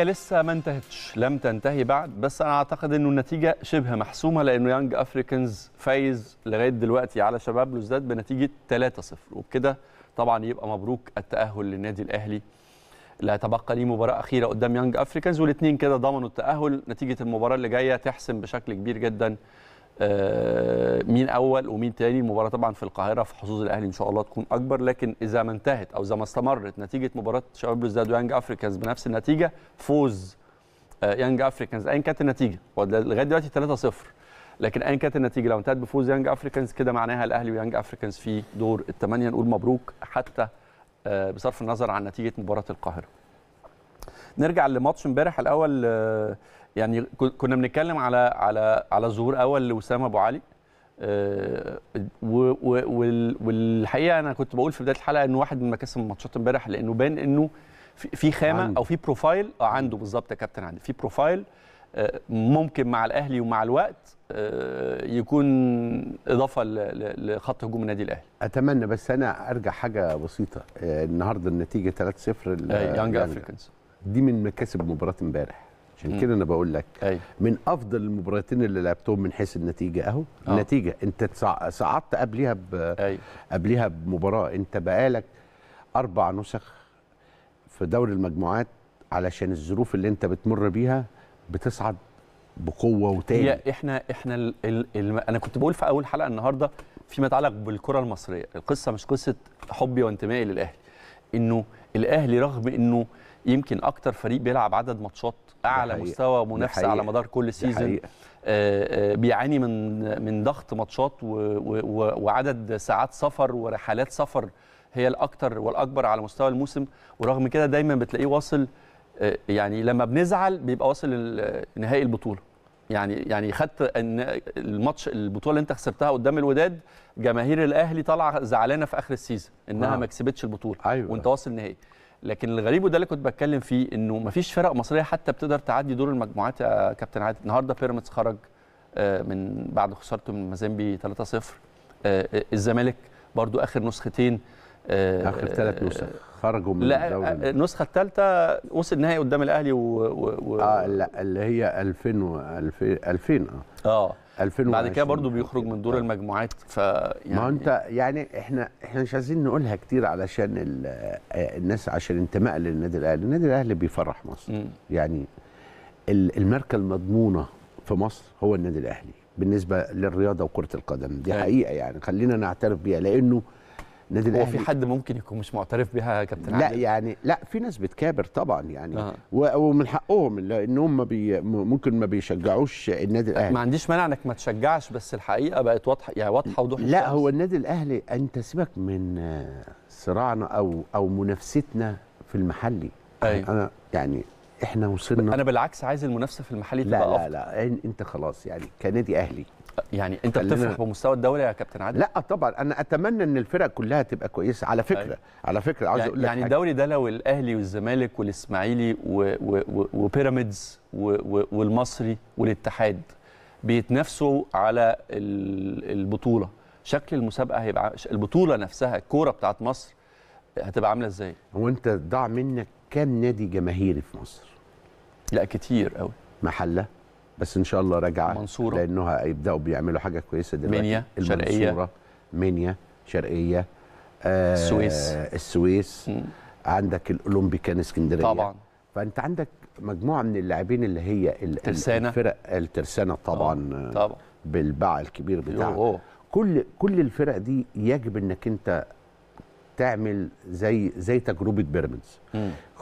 هي لسه ما انتهتش لم تنتهي بعد بس انا اعتقد انه النتيجه شبه محسومه لانه يانج افريكانز فايز لغايه دلوقتي على شباب لوزداد بنتيجه 3-0 وبكده طبعا يبقى مبروك التاهل للنادي الاهلي لا تبقى ليه مباراه اخيره قدام يانج افريكانز والاثنين كده ضمنوا التاهل نتيجه المباراه اللي جايه تحسم بشكل كبير جدا آه، مين اول ومين تاني المباراه طبعا في القاهره في حظوظ الاهلي ان شاء الله تكون اكبر لكن اذا ما انتهت او اذا ما استمرت نتيجه مباراه شباب بلوزداد ويانج افريكانز بنفس النتيجه فوز آه، يانج افريكانز ايا كانت النتيجه لغايه دلوقتي 3-0 لكن ايا كانت النتيجه لو انتهت بفوز يانج افريكانز كده معناها الاهلي ويانج افريكانز في دور الثمانيه نقول مبروك حتى آه، بصرف النظر عن نتيجه مباراه القاهره. نرجع لماتش امبارح الاول يعني كنا بنتكلم على على على ظهور اول لوسام ابو علي آه، والحقيقه انا كنت بقول في بدايه الحلقه انه واحد من مكاسب الماتشات امبارح لانه بان انه في خامه عنده. او في بروفايل آه عنده بالظبط يا كابتن عندي في بروفايل آه، ممكن مع الاهلي ومع الوقت آه، يكون اضافه لخط هجوم النادي الاهلي اتمنى بس انا ارجع حاجه بسيطه النهارده النتيجه 3-0 يانج افريكانز دي من مكاسب مباراه امبارح عشان كده انا بقول لك من افضل المباراتين اللي لعبتهم من حيث النتيجه اهو أوه. النتيجه انت صعدت قبليها ب... قبليها بمباراه انت بقالك اربع نسخ في دوري المجموعات علشان الظروف اللي انت بتمر بيها بتصعد بقوه وتاني هي احنا احنا ال ال ال انا كنت بقول في اول حلقه النهارده فيما يتعلق بالكره المصريه القصه مش قصه حبي وانتمائي للاهلي انه الاهلي رغم انه يمكن اكتر فريق بيلعب عدد ماتشات اعلى مستوى منافسه على مدار كل سيزون آه، آه، بيعاني من من ضغط ماتشات وعدد ساعات سفر ورحلات سفر هي الاكثر والاكبر على مستوى الموسم ورغم كده دايما بتلاقيه واصل آه، يعني لما بنزعل بيبقى واصل نهائي البطوله يعني يعني خدت الماتش البطوله اللي انت خسرتها قدام الوداد جماهير الاهلي طالعه زعلانه في اخر السيزون انها ما كسبتش البطوله أيوة. وانت واصل نهائي لكن الغريب وده اللي كنت بتكلم فيه انه مفيش فرق مصريه حتى بتقدر تعدي دور المجموعات يا آه، كابتن عادل النهارده بيراميدز خرج آه، من بعد خسارته من مازيمبي 3-0 آه، الزمالك برضو اخر نسختين آه، اخر ثلاث آه، نسخ خرجوا من لا الدوري آه، النسخه الثالثه وصل نهائي قدام الاهلي و, و, و اه لا اللي هي 2000 و 2000 اه اه 2020 بعد كده برضه بيخرج من دور المجموعات ف يعني ما انت يعني احنا احنا مش عايزين نقولها كتير علشان الناس عشان انتماء للنادي الاهلي، النادي الاهلي بيفرح مصر م. يعني الماركه المضمونه في مصر هو النادي الاهلي بالنسبه للرياضه وكره القدم دي حقيقه يعني خلينا نعترف بيها لانه النادي الاهلي هو في حد ممكن يكون مش معترف بها يا كابتن لا عادل؟ يعني لا في ناس بتكابر طبعا يعني آه. ومن حقهم ان هم بي ممكن ما بيشجعوش النادي الاهلي ما عنديش مانع انك ما تشجعش بس الحقيقه بقت واضحه يعني واضحه وضوح لا هو النادي الاهلي انت سيبك من صراعنا او او منافستنا في المحلي أيوة. انا يعني احنا وصلنا انا بالعكس عايز المنافسه في المحلي تبقى لا لا لا انت خلاص يعني كنادي اهلي يعني انت بتفرح بمستوى الدوري يا كابتن عادل لا طبعا انا اتمنى ان الفرق كلها تبقى كويسه على فكره أي. أيوة. على فكره عاوز يعني اقول لك يعني الدوري ده لو الاهلي والزمالك والاسماعيلي وبيراميدز والمصري والاتحاد بيتنافسوا على البطوله شكل المسابقه هيبقى البطوله نفسها الكوره بتاعت مصر هتبقى عامله ازاي؟ هو انت ضاع منك كام نادي جماهيري في مصر؟ لا كتير قوي محله بس ان شاء الله راجعه منصوره لانه هيبداوا بيعملوا حاجه كويسه دلوقتي منيا شرقيه منيا شرقيه آه السويس السويس م. عندك الاولمبي كان اسكندريه طبعا فانت عندك مجموعه من اللاعبين اللي هي الترسانه الفرق الترسانه طبعا آه، طبعا بالباع الكبير بتاعها كل كل الفرق دي يجب انك انت تعمل زي زي تجربه بيراميدز